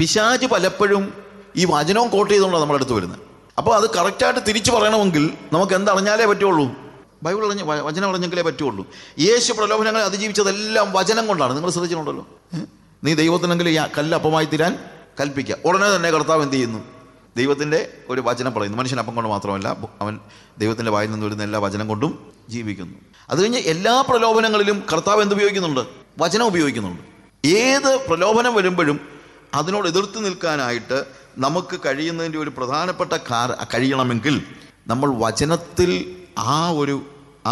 പിശാജ് പലപ്പോഴും ഈ വചനവും കോട്ട് ചെയ്തുകൊണ്ടാണ് നമ്മളെ അടുത്ത് വരുന്നത് അപ്പോൾ അത് കറക്റ്റായിട്ട് തിരിച്ചു പറയണമെങ്കിൽ നമുക്ക് എന്തറിഞ്ഞാലേ പറ്റുള്ളൂ ബൈബിൾ അറിഞ്ഞ വചനം അറിഞ്ഞെങ്കിലേ പറ്റുള്ളൂ യേശു പ്രലോഭനങ്ങളെ അതിജീവിച്ചതെല്ലാം വചനം കൊണ്ടാണ് നിങ്ങൾ ശ്രദ്ധിച്ചിട്ടുണ്ടല്ലോ നീ ദൈവത്തിനെങ്കിലും കല്ല് അപ്പമായി തീരാൻ കൽപ്പിക്കുക ഉടനെ തന്നെ കർത്താവ് എന്ത് ചെയ്യുന്നു ദൈവത്തിൻ്റെ ഒരു വചനം പറയുന്നു മനുഷ്യൻ അപ്പം കൊണ്ട് മാത്രമല്ല അവൻ ദൈവത്തിൻ്റെ വായിൽ നിന്ന് വരുന്ന എല്ലാ വചനം കൊണ്ടും ജീവിക്കുന്നു അത് കഴിഞ്ഞ് എല്ലാ പ്രലോഭനങ്ങളിലും കർത്താവ് എന്ത് ഉപയോഗിക്കുന്നുണ്ട് വചനം ഉപയോഗിക്കുന്നുണ്ട് ഏത് പ്രലോഭനം വരുമ്പോഴും അതിനോട് എതിർത്ത് നിൽക്കാനായിട്ട് നമുക്ക് കഴിയുന്നതിൻ്റെ ഒരു പ്രധാനപ്പെട്ട കാർ കഴിയണമെങ്കിൽ നമ്മൾ വചനത്തിൽ ആ ഒരു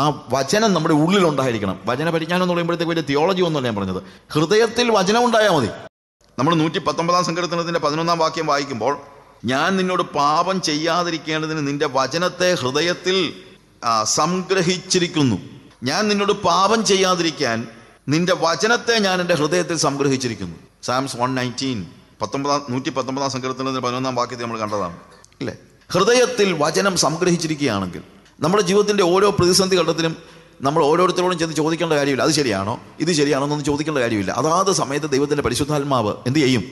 ആ വചനം നമ്മുടെ ഉള്ളിലുണ്ടായിരിക്കണം വചന പരിജ്ഞാനം എന്ന് പറയുമ്പോഴത്തേക്ക് വലിയ തിയോളജി ഒന്നുമല്ല ഞാൻ പറഞ്ഞത് ഹൃദയത്തിൽ വചനം ഉണ്ടായാൽ മതി നമ്മൾ നൂറ്റി പത്തൊമ്പതാം സങ്കീർത്തനത്തിൻ്റെ പതിനൊന്നാം വാക്യം വായിക്കുമ്പോൾ ഞാൻ നിന്നോട് പാപം ചെയ്യാതിരിക്കേണ്ടതിന് നിന്റെ വചനത്തെ ഹൃദയത്തിൽ സംഗ്രഹിച്ചിരിക്കുന്നു ഞാൻ നിന്നോട് പാപം ചെയ്യാതിരിക്കാൻ നിന്റെ വചനത്തെ ഞാൻ എൻ്റെ ഹൃദയത്തിൽ സംഗ്രഹിച്ചിരിക്കുന്നു സാംസ് വൺ നയൻറ്റീൻ പത്തൊമ്പതാം നൂറ്റി പത്തൊമ്പതാം സങ്കീർത്തനത്തിന് പതിനൊന്നാം വാക്യത്തിൽ നമ്മൾ കണ്ടതാണ് അല്ലേ ഹൃദയത്തിൽ വചനം സംഗ്രഹിച്ചിരിക്കുകയാണെങ്കിൽ നമ്മുടെ ജീവിതത്തിൻ്റെ ഓരോ പ്രതിസന്ധി ഘട്ടത്തിലും നമ്മൾ ഓരോരുത്തരോടും ചെന്ന് ചോദിക്കേണ്ട കാര്യമില്ല അത് ശരിയാണോ ഇത് ശരിയാണോ എന്നൊന്നും ചോദിക്കേണ്ട കാര്യമില്ല അതാത് സമയത്ത് ദൈവത്തിൻ്റെ പരിശുദ്ധാത്മാവ് എന്ത് ചെയ്യും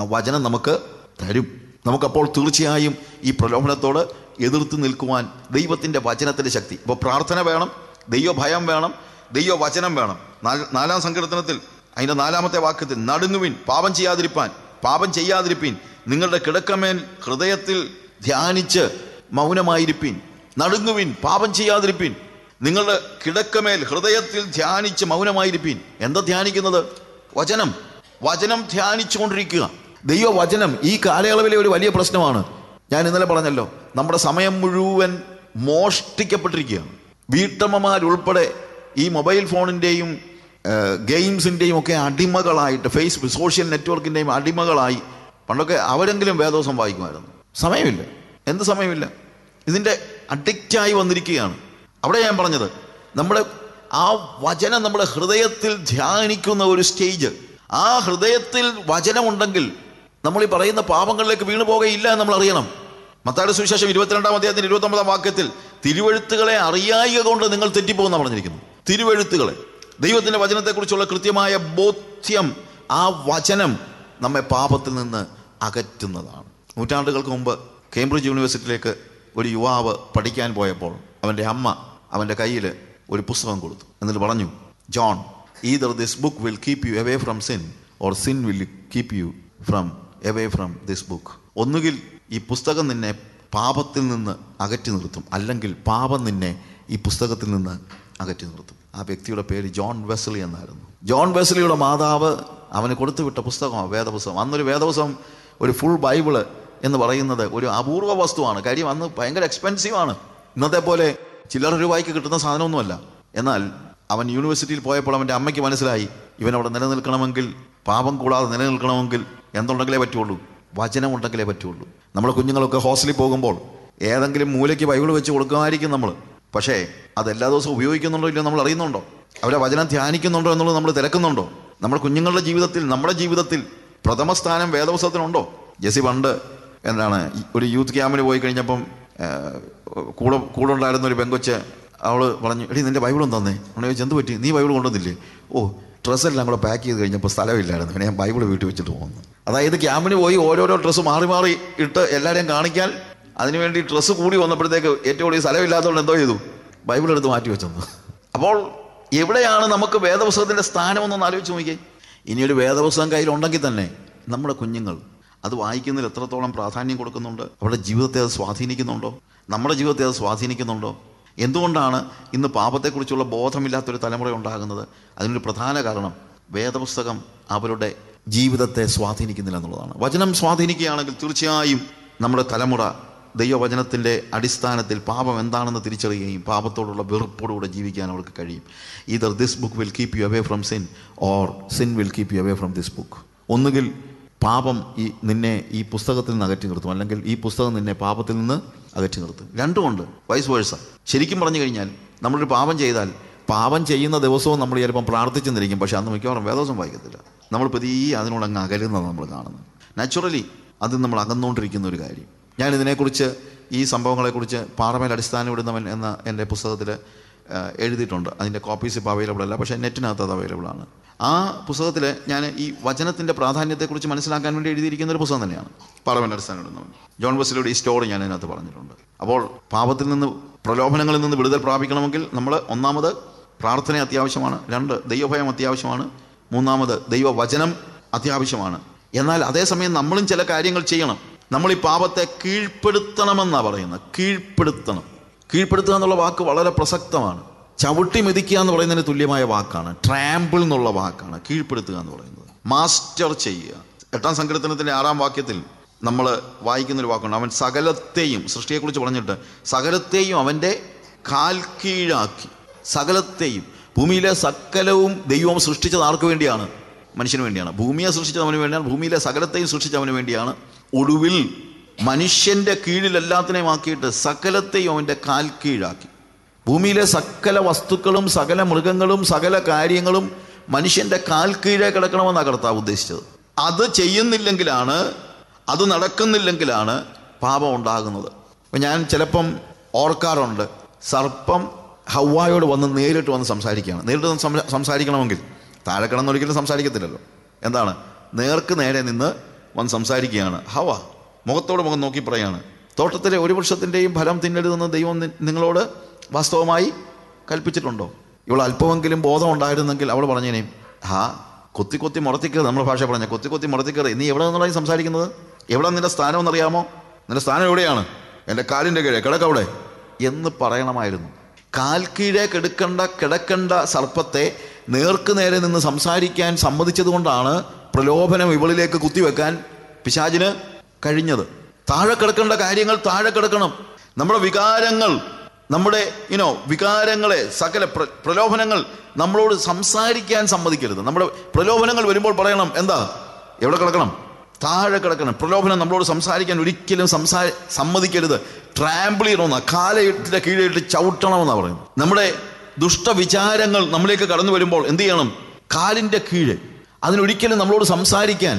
ആ വചനം നമുക്ക് തരും നമുക്കപ്പോൾ തീർച്ചയായും ഈ പ്രലോഭനത്തോട് എതിർത്ത് നിൽക്കുവാൻ ദൈവത്തിൻ്റെ വചനത്തിൻ്റെ ശക്തി ഇപ്പോൾ പ്രാർത്ഥന വേണം ദൈവഭയം വേണം ദൈവവചനം വേണം നാലാം സങ്കീർത്തനത്തിൽ അതിൻ്റെ നാലാമത്തെ വാക്യത്തിൽ നടുങ്ങുവിൻ പാപം ചെയ്യാതിരിപ്പാൻ പാപം ചെയ്യാതിരിപ്പിൻ നിങ്ങളുടെ കിടക്കമേൽ ഹൃദയത്തിൽ ധ്യാനിച്ച് മൗനമായിരിപ്പിൻ നടുങ്ങുവിൻ പാപം ചെയ്യാതിരിപ്പിൻ നിങ്ങളുടെ കിടക്കമേൽ ഹൃദയത്തിൽ ധ്യാനിച്ച് മൗനമായിരിപ്പിൻ എന്താ ധ്യാനിക്കുന്നത് വചനം വചനം ധ്യാനിച്ചുകൊണ്ടിരിക്കുക ദൈവവചനം ഈ കാലയളവിലെ ഒരു വലിയ പ്രശ്നമാണ് ഞാൻ ഇന്നലെ പറഞ്ഞല്ലോ നമ്മുടെ സമയം മുഴുവൻ മോഷ്ടിക്കപ്പെട്ടിരിക്കുകയാണ് വീട്ടമ്മമാരുൾപ്പെടെ ഈ മൊബൈൽ ഫോണിൻ്റെയും ഗെയിംസിൻ്റെയും ഒക്കെ അടിമകളായിട്ട് ഫേസ്ബുക്ക് സോഷ്യൽ നെറ്റ്വർക്കിൻ്റെയും അടിമകളായി പണ്ടൊക്കെ അവരെങ്കിലും വേദോസം വായിക്കുമായിരുന്നു സമയമില്ല എന്ത് സമയമില്ല ഇതിൻ്റെ അഡിക്റ്റായി വന്നിരിക്കുകയാണ് അവിടെ ഞാൻ പറഞ്ഞത് നമ്മുടെ ആ വചനം നമ്മുടെ ഹൃദയത്തിൽ ധ്യാനിക്കുന്ന ഒരു സ്റ്റേജ് ആ ഹൃദയത്തിൽ വചനമുണ്ടെങ്കിൽ നമ്മൾ ഈ പറയുന്ന പാപങ്ങളിലേക്ക് വീണു പോകയില്ല എന്ന് നമ്മൾ അറിയണം മത്താട് സുവിശേഷം ഇരുപത്തിരണ്ടാം അദ്ദേഹത്തിൻ്റെ ഇരുപത്തൊമ്പതാം വാക്യത്തിൽ തിരുവഴുത്തുകളെ അറിയായി കൊണ്ട് നിങ്ങൾ തെറ്റിപ്പോകുന്ന പറഞ്ഞിരിക്കുന്നു തിരുവഴുത്തുകളെ ദൈവത്തിൻ്റെ വചനത്തെക്കുറിച്ചുള്ള കൃത്യമായ ബോധ്യം ആ വചനം നമ്മെ പാപത്തിൽ നിന്ന് അകറ്റുന്നതാണ് നൂറ്റാണ്ടുകൾക്ക് മുമ്പ് കേംബ്രിഡ്ജ് യൂണിവേഴ്സിറ്റിയിലേക്ക് ഒരു യുവാവ് പഠിക്കാൻ പോയപ്പോൾ അവൻ്റെ അമ്മ അവൻ്റെ കയ്യിൽ ഒരു പുസ്തകം കൊടുത്തു എന്നിട്ട് പറഞ്ഞു John either this book will keep you away from sin or sin will keep you from away from this book ഒന്നുകിൽ ഈ പുസ്തകം നിന്നെ പാപത്തിൽ നിന്ന് അകറ്റി നിർത്തും അല്ലെങ്കിൽ പാപം നിന്നെ ഈ പുസ്തകത്തിൽ നിന്ന് അകറ്റി നിർത്തും ആ വ്യക്തിയുടെ പേര് ജോൺ വെസ്ലി എന്നായിരുന്നു ജോൺ വെസ്ലിയുടെ മാതാവ് അവന് കൊടുത്തുവിട്ട പുസ്തകമാണ് വേദപുസ്തകം അന്നൊരു വേദപുസ്തകം ഒരു ഫുൾ ബൈബിള് എന്ന് പറയുന്നത് ഒരു അപൂർവ വസ്തുവാണ് കാര്യം അന്ന് ഭയങ്കര എക്സ്പെൻസീവാണ് ഇന്നത്തെ പോലെ ചില്ലറ രൂപയ്ക്ക് കിട്ടുന്ന സാധനമൊന്നുമല്ല എന്നാൽ അവൻ യൂണിവേഴ്സിറ്റിയിൽ പോയപ്പോൾ അവൻ്റെ അമ്മയ്ക്ക് മനസ്സിലായി ഇവനവിടെ നിലനിൽക്കണമെങ്കിൽ പാപം കൂടാതെ നിലനിൽക്കണമെങ്കിൽ എന്തുണ്ടെങ്കിലേ പറ്റുള്ളൂ ഉണ്ടെങ്കിലേ പറ്റുള്ളൂ നമ്മുടെ കുഞ്ഞുങ്ങളൊക്കെ ഹോസ്റ്റലിൽ പോകുമ്പോൾ ഏതെങ്കിലും മൂലയ്ക്ക് ബൈബിൾ വെച്ച് കൊടുക്കുമായിരിക്കും നമ്മൾ പക്ഷേ അത് എല്ലാ ദിവസവും ഉപയോഗിക്കുന്നുണ്ടോ ഇല്ലയോ നമ്മൾ അറിയുന്നുണ്ടോ അവരെ വചനം ധ്യാനിക്കുന്നുണ്ടോ എന്നുള്ളത് നമ്മൾ തിരക്കുന്നുണ്ടോ നമ്മുടെ കുഞ്ഞുങ്ങളുടെ ജീവിതത്തിൽ നമ്മുടെ ജീവിതത്തിൽ പ്രഥമ സ്ഥാനം വേദപുസ്തകത്തിനുണ്ടോ ജെസി പണ്ട് എന്താണ് ഒരു യൂത്ത് ക്യാമ്പിൽ പോയി കഴിഞ്ഞപ്പം കൂടെ കൂടെ ഉണ്ടായിരുന്ന ഒരു പെങ്കൊച്ച് അവൾ പറഞ്ഞു എടി നിൻ്റെ ബൈബിളും തന്നേ അവനെ ചോദിച്ചു എന്ത് പറ്റി നീ ബൈബിൾ കൊണ്ടുവന്നില്ലേ ഓ ഡ്രസ്സെല്ലാം കൂടെ പാക്ക് ചെയ്ത് കഴിഞ്ഞപ്പോൾ സ്ഥലമില്ലായിരുന്നു പിന്നെ ഞാൻ ബൈബിൾ വീട്ടിൽ വെച്ചിട്ട് പോകുന്നു അതായത് ക്യാമ്പിന് പോയി ഓരോരോ ഡ്രസ്സ് മാറി മാറി ഇട്ട് എല്ലാവരെയും കാണിക്കാൻ അതിനുവേണ്ടി ഡ്രസ്സ് കൂടി വന്നപ്പോഴത്തേക്ക് ഏറ്റവും കൂടുതൽ സ്ഥലമില്ലാത്തതുകൊണ്ട് എന്തോ ചെയ്തു ബൈബിൾ എടുത്ത് മാറ്റി വെച്ചെന്ന് അപ്പോൾ എവിടെയാണ് നമുക്ക് വേദപുസ്തകത്തിൻ്റെ സ്ഥാനമെന്നൊന്ന് ആലോചിച്ച് നോക്കിയേ ഇനിയൊരു വേദപുസ്തകം കയ്യിലുണ്ടെങ്കിൽ തന്നെ നമ്മുടെ കുഞ്ഞുങ്ങൾ അത് വായിക്കുന്നതിൽ എത്രത്തോളം പ്രാധാന്യം കൊടുക്കുന്നുണ്ട് അവരുടെ ജീവിതത്തെ അത് സ്വാധീനിക്കുന്നുണ്ടോ നമ്മുടെ ജീവിതത്തെ അത് സ്വാധീനിക്കുന്നുണ്ടോ എന്തുകൊണ്ടാണ് ഇന്ന് പാപത്തെക്കുറിച്ചുള്ള ബോധമില്ലാത്തൊരു തലമുറ ഉണ്ടാകുന്നത് അതിനൊരു പ്രധാന കാരണം വേദപുസ്തകം അവരുടെ ജീവിതത്തെ സ്വാധീനിക്കുന്നില്ല എന്നുള്ളതാണ് വചനം സ്വാധീനിക്കുകയാണെങ്കിൽ തീർച്ചയായും നമ്മുടെ തലമുറ ദൈവവചനത്തിൻ്റെ അടിസ്ഥാനത്തിൽ പാപം എന്താണെന്ന് തിരിച്ചറിയുകയും പാപത്തോടുള്ള വെറുപ്പോടുകൂടെ ജീവിക്കാൻ അവർക്ക് കഴിയും either this book will keep you away from sin or sin will keep you away from this book ഒന്നുകിൽ പാപം ഈ നിന്നെ ഈ പുസ്തകത്തിൽ നിന്ന് അകറ്റി നിർത്തും അല്ലെങ്കിൽ ഈ പുസ്തകം നിന്നെ പാപത്തിൽ നിന്ന് അകറ്റി നിർത്തും രണ്ടുമുണ്ട് വൈസ് വേഴ്സ ശരിക്കും പറഞ്ഞു കഴിഞ്ഞാൽ നമ്മളൊരു പാപം ചെയ്താൽ പാപം ചെയ്യുന്ന ദിവസവും നമ്മൾ ചിലപ്പം പ്രാർത്ഥിച്ചെന്നിരിക്കും പക്ഷേ അന്ന് മിക്കവാറും വേദോസം വായിക്കത്തില്ല നമ്മൾ പതിയെ അതിനോട് അങ്ങ് അകലുന്നതാണ് നമ്മൾ കാണുന്നത് നാച്ചുറലി അത് നമ്മൾ അകന്നുകൊണ്ടിരിക്കുന്ന ഒരു കാര്യം ഞാൻ ഇതിനെക്കുറിച്ച് ഈ സംഭവങ്ങളെക്കുറിച്ച് പാറമേൽ അടിസ്ഥാനമിടുന്നവൻ എന്ന എൻ്റെ പുസ്തകത്തിൽ എഴുതിയിട്ടുണ്ട് അതിൻ്റെ കോപ്പീസ് ഇപ്പോൾ അവൈലബിൾ അല്ല പക്ഷേ നെറ്റിനകത്ത് അത് അവൈലബിൾ ആണ് ആ പുസ്തകത്തിൽ ഞാൻ ഈ വചനത്തിൻ്റെ പ്രാധാന്യത്തെക്കുറിച്ച് മനസ്സിലാക്കാൻ വേണ്ടി എഴുതിയിരിക്കുന്ന ഒരു പുസ്തകം തന്നെയാണ് പാർലമെൻ്റ് അടിസ്ഥാനമിടുന്നവൻ ജോൺ ബസ്സിലൂടെ ഈ സ്റ്റോറി ഞാൻ അതിനകത്ത് പറഞ്ഞിട്ടുണ്ട് അപ്പോൾ പാപത്തിൽ നിന്ന് പ്രലോഭനങ്ങളിൽ നിന്ന് വിടുതൽ പ്രാപിക്കണമെങ്കിൽ നമ്മൾ ഒന്നാമത് പ്രാർത്ഥന അത്യാവശ്യമാണ് രണ്ട് ദൈവഭയം അത്യാവശ്യമാണ് മൂന്നാമത് ദൈവവചനം അത്യാവശ്യമാണ് എന്നാൽ അതേസമയം നമ്മളും ചില കാര്യങ്ങൾ ചെയ്യണം നമ്മൾ ഈ പാപത്തെ കീഴ്പ്പെടുത്തണമെന്നാണ് പറയുന്നത് കീഴ്പ്പെടുത്തണം കീഴ്പ്പെടുത്തുക എന്നുള്ള വാക്ക് വളരെ പ്രസക്തമാണ് ചവിട്ടി മെതിക്കുക എന്ന് പറയുന്നതിന് തുല്യമായ വാക്കാണ് ട്രാമ്പിൾ എന്നുള്ള വാക്കാണ് കീഴ്പ്പെടുത്തുക എന്ന് പറയുന്നത് മാസ്റ്റർ ചെയ്യുക എട്ടാം സങ്കീർത്തനത്തിൻ്റെ ആറാം വാക്യത്തിൽ നമ്മൾ വായിക്കുന്നൊരു വാക്കുണ്ട് അവൻ സകലത്തെയും സൃഷ്ടിയെക്കുറിച്ച് പറഞ്ഞിട്ട് സകലത്തെയും അവൻ്റെ കാൽ കീഴാക്കി സകലത്തെയും ഭൂമിയിലെ സകലവും ദൈവം സൃഷ്ടിച്ചത് ആർക്ക് വേണ്ടിയാണ് മനുഷ്യന് വേണ്ടിയാണ് ഭൂമിയെ സൃഷ്ടിച്ചത് അവന് വേണ്ടിയാണ് ഭൂമിയിലെ സകലത്തെയും സൃഷ്ടിച്ചവന് വേണ്ടിയാണ് ഒടുവിൽ മനുഷ്യൻ്റെ എല്ലാത്തിനെയും ആക്കിയിട്ട് സകലത്തെയും അവൻ്റെ കാൽ കീഴാക്കി ഭൂമിയിലെ സകല വസ്തുക്കളും സകല മൃഗങ്ങളും സകല കാര്യങ്ങളും മനുഷ്യൻ്റെ കാൽ കീഴേ കിടക്കണമെന്നാണ് കർത്താവ് ഉദ്ദേശിച്ചത് അത് ചെയ്യുന്നില്ലെങ്കിലാണ് അത് നടക്കുന്നില്ലെങ്കിലാണ് പാപം ഉണ്ടാകുന്നത് അപ്പം ഞാൻ ചിലപ്പം ഓർക്കാറുണ്ട് സർപ്പം ഹവായോട് വന്ന് നേരിട്ട് വന്ന് സംസാരിക്കുകയാണ് നേരിട്ട് വന്ന് സംസാരിക്കണമെങ്കിൽ താഴെ കിടന്നൊരിക്കലും സംസാരിക്കത്തില്ലല്ലോ എന്താണ് നേർക്ക് നേരെ നിന്ന് വന്ന് സംസാരിക്കുകയാണ് ഹവ മുഖത്തോട് മുഖം നോക്കി പറയാണ് തോട്ടത്തിലെ ഒരു വൃക്ഷത്തിൻ്റെയും ഫലം തിന്നരുതെന്ന് ദൈവം നിങ്ങളോട് വാസ്തവമായി കൽപ്പിച്ചിട്ടുണ്ടോ ഇവൾ അല്പമെങ്കിലും ബോധം ഉണ്ടായിരുന്നെങ്കിൽ അവൾ പറഞ്ഞേനെ ഹാ കൊത്തി കൊത്തി മുറത്തിക്കരുത് നമ്മുടെ ഭാഷ പറഞ്ഞ കൊത്തി കൊത്തി മുറത്തിക്കരുത് നീ എവിടെ നിന്നുള്ള സംസാരിക്കുന്നത് എവിടെ നിന്റെ സ്ഥാനം എന്നറിയാമോ നിന്റെ സ്ഥാനം എവിടെയാണ് എൻ്റെ കാലിൻ്റെ കീഴെ കിടക്കവിടെ എന്ന് പറയണമായിരുന്നു കാൽ കീഴെ കിടക്കണ്ട കിടക്കണ്ട സർപ്പത്തെ നേരെ നിന്ന് സംസാരിക്കാൻ സമ്മതിച്ചതുകൊണ്ടാണ് പ്രലോഭനം ഇവളിലേക്ക് കുത്തിവെക്കാൻ പിശാചിന് കഴിഞ്ഞത് താഴെ കിടക്കേണ്ട കാര്യങ്ങൾ താഴെ കിടക്കണം നമ്മുടെ വികാരങ്ങൾ നമ്മുടെ ഇനോ വികാരങ്ങളെ സകല പ്രലോഭനങ്ങൾ നമ്മളോട് സംസാരിക്കാൻ സമ്മതിക്കരുത് നമ്മുടെ പ്രലോഭനങ്ങൾ വരുമ്പോൾ പറയണം എന്താ എവിടെ കിടക്കണം താഴെ കിടക്കണം പ്രലോഭനം നമ്മളോട് സംസാരിക്കാൻ ഒരിക്കലും സംസാ സമ്മതിക്കരുത് ട്രാമ്പിളിയണമെന്ന കാലയിട്ടിൻ്റെ കീഴിലിട്ട് ചവിട്ടണമെന്നാണ് പറയുന്നത് നമ്മുടെ ദുഷ്ടവിചാരങ്ങൾ നമ്മളിലേക്ക് കടന്നു വരുമ്പോൾ എന്ത് ചെയ്യണം കാലിൻ്റെ കീഴ് അതിനൊരിക്കലും നമ്മളോട് സംസാരിക്കാൻ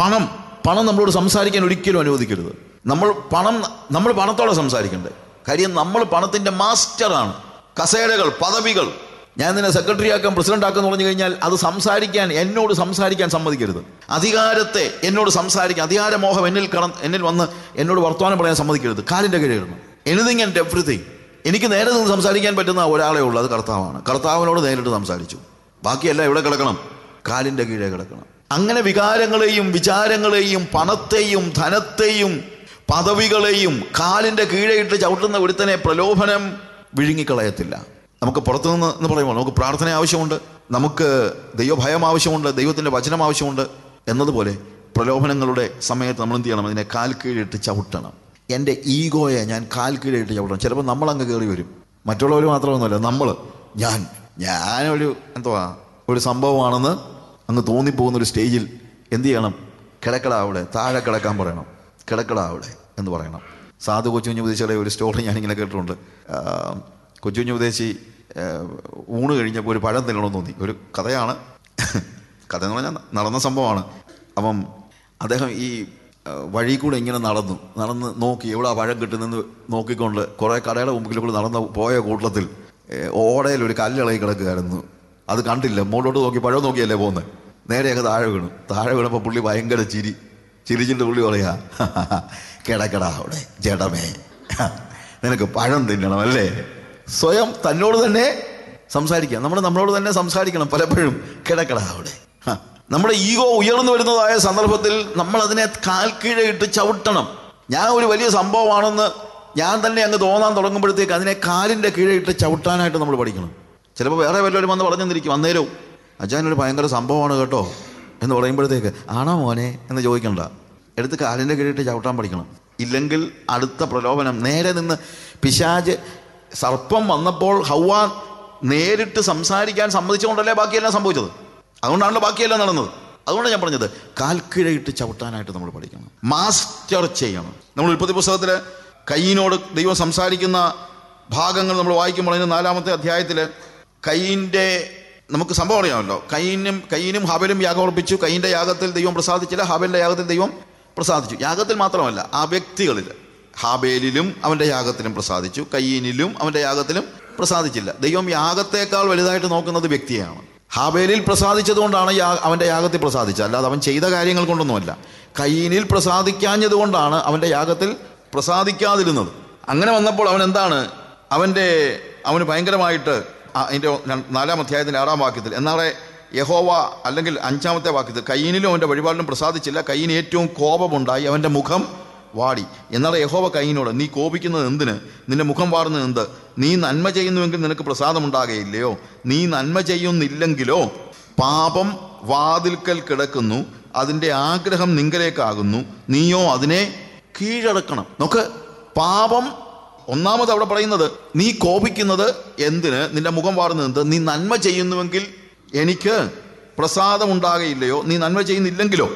പണം പണം നമ്മളോട് സംസാരിക്കാൻ ഒരിക്കലും അനുവദിക്കരുത് നമ്മൾ പണം നമ്മൾ പണത്തോടെ സംസാരിക്കണ്ടേ കാര്യം നമ്മൾ പണത്തിൻ്റെ മാസ്റ്ററാണ് കസേരകൾ പദവികൾ ഞാൻ നിന്നെ സെക്രട്ടറി ആക്കാൻ പ്രസിഡന്റ് ആക്കാൻ പറഞ്ഞു കഴിഞ്ഞാൽ അത് സംസാരിക്കാൻ എന്നോട് സംസാരിക്കാൻ സമ്മതിക്കരുത് അധികാരത്തെ എന്നോട് സംസാരിക്കാൻ അധികാരമോഹം എന്നിൽ കട എന്നിൽ വന്ന് എന്നോട് വർത്തമാനം പറയാൻ സമ്മതിക്കരുത് കാലിൻ്റെ കീഴിലിടണം എനിതിങ് ആൻഡ് എവറിഥിങ് എനിക്ക് നേരെ നിന്ന് സംസാരിക്കാൻ പറ്റുന്ന ഒരാളെ ഉള്ളൂ അത് കർത്താവാണ് കർത്താവിനോട് നേരിട്ട് സംസാരിച്ചു ബാക്കിയല്ല ഇവിടെ കിടക്കണം കാലിൻ്റെ കീഴെ കിടക്കണം അങ്ങനെ വികാരങ്ങളെയും വിചാരങ്ങളെയും പണത്തെയും ധനത്തെയും പദവികളെയും കാലിൻ്റെ ഇട്ട് ചവിട്ടുന്ന ഒരുത്തനെ പ്രലോഭനം വിഴുങ്ങിക്കളയത്തില്ല നമുക്ക് പുറത്തുനിന്ന് എന്ന് പറയുമ്പോൾ നമുക്ക് പ്രാർത്ഥന ആവശ്യമുണ്ട് നമുക്ക് ദൈവഭയം ആവശ്യമുണ്ട് ദൈവത്തിൻ്റെ വചനം ആവശ്യമുണ്ട് എന്നതുപോലെ പ്രലോഭനങ്ങളുടെ സമയത്ത് നമ്മൾ എന്ത് ചെയ്യണം അതിനെ കാൽ കീഴിട്ട് ചവിട്ടണം എൻ്റെ ഈഗോയെ ഞാൻ കാൽ കീഴിട്ട് ചവിട്ടണം ചിലപ്പോൾ നമ്മൾ അങ്ങ് കയറി വരും മറ്റുള്ളവർ മാത്രമൊന്നുമല്ല നമ്മൾ ഞാൻ ഞാനൊരു എന്തുവാ ഒരു സംഭവമാണെന്ന് അങ്ങ് തോന്നിപ്പോകുന്ന ഒരു സ്റ്റേജിൽ എന്ത് ചെയ്യണം കിടക്കട അവിടെ താഴെ കിടക്കാൻ പറയണം കിടക്കട അവിടെ എന്ന് പറയണം സാധു കൊച്ചുകുഞ്ഞ് ഉപദേശിയുടെ ഒരു സ്റ്റോറി ഞാൻ ഇങ്ങനെ കേട്ടിട്ടുണ്ട് കൊച്ചുകുഞ്ഞ് ഉപദേശി ഊണ് കഴിഞ്ഞപ്പോൾ ഒരു പഴം തിന്നണമെന്ന് തോന്നി ഒരു കഥയാണ് കഥ എന്ന് പറഞ്ഞാൽ നടന്ന സംഭവമാണ് അപ്പം അദ്ദേഹം ഈ വഴി കൂടെ ഇങ്ങനെ നടന്നു നടന്ന് നോക്കി എവിടെ ആ പഴം കിട്ടുന്നെന്ന് നോക്കിക്കൊണ്ട് കുറേ കടയുടെ മുമ്പിൽ കൂടെ നടന്ന പോയ കൂട്ടത്തിൽ ഓടയിൽ ഒരു കല്ലിളകി കിടക്കുകയായിരുന്നു അത് കണ്ടില്ല മോളോട്ട് നോക്കി പഴം നോക്കിയല്ലേ പോകുന്നത് നേരെ അങ്ങ് താഴെ വീണു താഴെ വീണപ്പോൾ പുള്ളി ഭയങ്കര ചിരി ചിരിച്ചിട്ട് പുള്ളി പറയാ കിടക്കടാ അവിടെ ജഡമേ നിനക്ക് പഴം തിന്നണം അല്ലേ സ്വയം തന്നോട് തന്നെ സംസാരിക്കുക നമ്മൾ നമ്മളോട് തന്നെ സംസാരിക്കണം പലപ്പോഴും കിടക്കടാ അവിടെ നമ്മുടെ ഈഗോ ഉയർന്നു വരുന്നതായ സന്ദർഭത്തിൽ നമ്മൾ അതിനെ കാൽക്കീഴെ ഇട്ട് ചവിട്ടണം ഞാൻ ഒരു വലിയ സംഭവമാണെന്ന് ഞാൻ തന്നെ അങ്ങ് തോന്നാൻ തുടങ്ങുമ്പോഴത്തേക്ക് അതിനെ കാലിൻ്റെ കീഴെ ഇട്ട് ചവിട്ടാനായിട്ട് നമ്മൾ പഠിക്കണം ചിലപ്പോൾ വേറെ വല്ലവരും വന്ന് പറഞ്ഞു തന്നിരിക്കും അന്നേരവും അജാനൊരു ഭയങ്കര സംഭവമാണ് കേട്ടോ എന്ന് പറയുമ്പോഴത്തേക്ക് ആണോ മോനെ എന്ന് ചോദിക്കണ്ട എടുത്ത് കാലിൻ്റെ കീഴിട്ട് ചവിട്ടാൻ പഠിക്കണം ഇല്ലെങ്കിൽ അടുത്ത പ്രലോഭനം നേരെ നിന്ന് പിശാജ് സർപ്പം വന്നപ്പോൾ ഹൗവ നേരിട്ട് സംസാരിക്കാൻ സമ്മതിച്ചുകൊണ്ടല്ലേ ബാക്കിയെല്ലാം സംഭവിച്ചത് അതുകൊണ്ടാണല്ലോ ബാക്കിയെല്ലാം നടന്നത് അതുകൊണ്ടാണ് ഞാൻ പറഞ്ഞത് കാൽക്കിഴയിട്ട് ചവിട്ടാനായിട്ട് നമ്മൾ പഠിക്കണം മാസ്റ്റർ ചെയ്യണം നമ്മൾ ഉൽപ്പത്തി പുസ്തകത്തിൽ കൈയിനോട് ദൈവം സംസാരിക്കുന്ന ഭാഗങ്ങൾ നമ്മൾ വായിക്കുമ്പോൾ അതിന് നാലാമത്തെ അധ്യായത്തിൽ കൈയിൻ്റെ നമുക്ക് സംഭവം അറിയാമല്ലോ കൈനും കൈനും ഹബലും യാഗം ഉറപ്പിച്ചു കൈയിൻ്റെ യാഗത്തിൽ ദൈവം പ്രസാദിച്ചില്ല ഹബലിൻ്റെ യാഗത്തിൽ ദൈവം പ്രസാദിച്ചു യാഗത്തിൽ മാത്രമല്ല ആ വ്യക്തികളിൽ ഹാബേലിലും അവൻ്റെ യാഗത്തിലും പ്രസാദിച്ചു കയ്യനിലും അവൻ്റെ യാഗത്തിലും പ്രസാദിച്ചില്ല ദൈവം യാഗത്തേക്കാൾ വലുതായിട്ട് നോക്കുന്നത് വ്യക്തിയാണ് ഹാബേലിൽ പ്രസാദിച്ചതുകൊണ്ടാണ് യാ അവൻ്റെ യാഗത്തിൽ പ്രസാദിച്ചത് അല്ലാതെ അവൻ ചെയ്ത കാര്യങ്ങൾ കൊണ്ടൊന്നുമല്ല പ്രസാദിക്കാഞ്ഞത് കൊണ്ടാണ് അവൻ്റെ യാഗത്തിൽ പ്രസാദിക്കാതിരുന്നത് അങ്ങനെ വന്നപ്പോൾ അവൻ എന്താണ് അവൻ്റെ അവന് ഭയങ്കരമായിട്ട് അതിൻ്റെ നാലാം അധ്യായത്തിൻ്റെ ആറാം വാക്യത്തിൽ എന്നാളെ യഹോവ അല്ലെങ്കിൽ അഞ്ചാമത്തെ വാക്യത്തിൽ കയ്യനിലും അവൻ്റെ വഴിപാടിലും പ്രസാദിച്ചില്ല കയ്യിന് ഏറ്റവും കോപമുണ്ടായി അവൻ്റെ മുഖം വാടി എന്നാൽ യഹോവ കയ്യിനോട് നീ കോപിക്കുന്നത് എന്തിന് നിന്റെ മുഖം വാടുന്നത് എന്ത് നീ നന്മ ചെയ്യുന്നുവെങ്കിൽ നിനക്ക് പ്രസാദമുണ്ടാകുകയില്ലയോ നീ നന്മ ചെയ്യുന്നില്ലെങ്കിലോ പാപം വാതിൽക്കൽ കിടക്കുന്നു അതിൻ്റെ ആഗ്രഹം നിങ്കലേക്കാകുന്നു നീയോ അതിനെ കീഴടക്കണം നോക്ക് പാപം ഒന്നാമത് അവിടെ പറയുന്നത് നീ കോപിക്കുന്നത് എന്തിന് നിന്റെ മുഖം വാർന്നു എന്ത് നീ നന്മ ചെയ്യുന്നുവെങ്കിൽ എനിക്ക് പ്രസാദം ഉണ്ടാകയില്ലയോ നീ നന്മ ചെയ്യുന്നില്ലെങ്കിലോ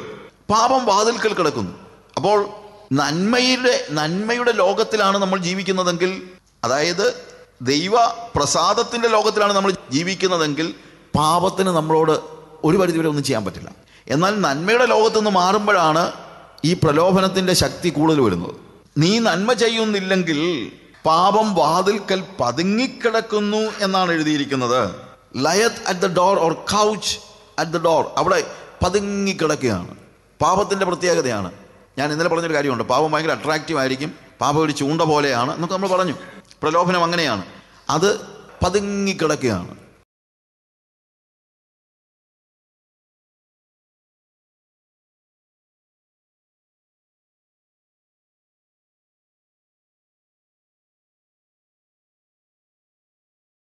പാപം വാതിൽക്കൽ കിടക്കുന്നു അപ്പോൾ നന്മയുടെ നന്മയുടെ ലോകത്തിലാണ് നമ്മൾ ജീവിക്കുന്നതെങ്കിൽ അതായത് ദൈവ പ്രസാദത്തിൻ്റെ ലോകത്തിലാണ് നമ്മൾ ജീവിക്കുന്നതെങ്കിൽ പാപത്തിന് നമ്മളോട് ഒരു പരിധിവരെ ഒന്നും ചെയ്യാൻ പറ്റില്ല എന്നാൽ നന്മയുടെ ലോകത്തു നിന്ന് മാറുമ്പോഴാണ് ഈ പ്രലോഭനത്തിൻ്റെ ശക്തി കൂടുതൽ വരുന്നത് നീ നന്മ ചെയ്യുന്നില്ലെങ്കിൽ പാപം വാതിൽക്കൽ പതുങ്ങിക്കിടക്കുന്നു എന്നാണ് എഴുതിയിരിക്കുന്നത് lieth at the door or couch at the door അവിടെ പതുങ്ങിക്കിടക്കുകയാണ് പാപത്തിൻ്റെ പ്രത്യേകതയാണ് ഞാൻ ഇന്നലെ പറഞ്ഞൊരു കാര്യമുണ്ട് പാപം ഭയങ്കര അട്രാക്റ്റീവ് ആയിരിക്കും പാപം ഒരു ചൂണ്ട പോലെയാണ് എന്നൊക്കെ നമ്മൾ പറഞ്ഞു പ്രലോഭനം അങ്ങനെയാണ് അത് പതുങ്ങിക്കിടക്കുകയാണ്